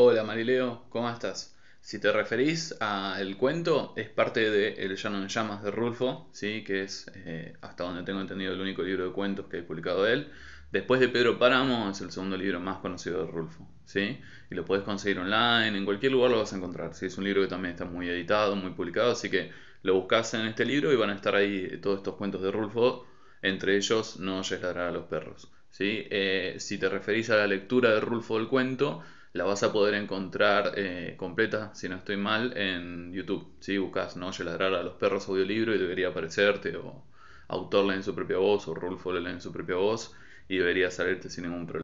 Hola Marileo, ¿cómo estás? Si te referís al cuento, es parte de El Llano en Llamas de Rulfo, ¿sí? que es, eh, hasta donde tengo entendido, el único libro de cuentos que he publicado él. Después de Pedro Páramo, es el segundo libro más conocido de Rulfo. ¿sí? Y lo puedes conseguir online, en cualquier lugar lo vas a encontrar. Es un libro que también está muy editado, muy publicado, así que lo buscas en este libro y van a estar ahí eh, todos estos cuentos de Rulfo, entre ellos No oyes a los perros. ¿sí? Eh, si te referís a la lectura de Rulfo del cuento, la vas a poder encontrar eh, completa, si no estoy mal, en YouTube. Si buscas Noche ladrar a los perros audiolibro y debería aparecerte, o autor lee en su propia voz, o Rulfo lee en su propia voz, y debería salirte sin ningún problema.